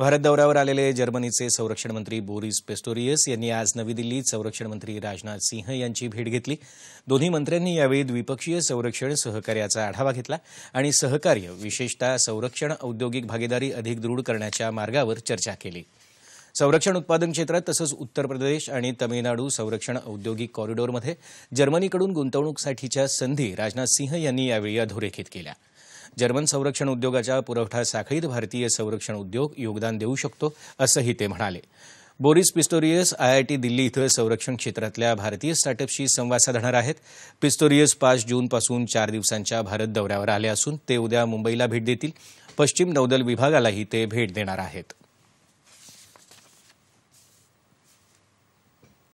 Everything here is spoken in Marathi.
भारत दौऱ्यावर आलेले जर्मनीचे संरक्षण मंत्री बोरिस पेस्टोरियस यांनी आज नवी दिल्लीत संरक्षण मंत्री राजनाथ सिंह यांची भेट घेतली दोन्ही मंत्र्यांनी यावेळी द्विपक्षीय संरक्षण सहकार्याचा आढावा घेतला आणि सहकार्य विशेषतः संरक्षण औद्योगिक भागीदारी अधिक दृढ करण्याच्या मार्गावर चर्चा केली संरक्षण उत्पादन क्षेत्रात तसंच उत्तर प्रदेश आणि तमिळनाडू संरक्षण औद्योगिक कॉरिडॉरमध्ये जर्मनीकडून गुंतवणूकसाठीच्या संधी राजनाथ सिंह यांनी यावेळी अधोरेखित केल्या जर्मन संरक्षण उद्योगाच्या पुरवठा साखळीत भारतीय संरक्षण उद्योग योगदान देऊ शकतो असंही ते म्हणाले बोरिस पिस्टोरियस आयआयटी दिल्ली इथं संरक्षण क्षेत्रातल्या भारतीय स्टार्टअपशी संवाद साधणार आहेत पिस्टोरियस पाच जूनपासून चार दिवसांच्या भारत दौऱ्यावर आले असून ते उद्या मुंबईला भेट देतील पश्चिम नौदल विभागालाही ते भेट देणार आहेत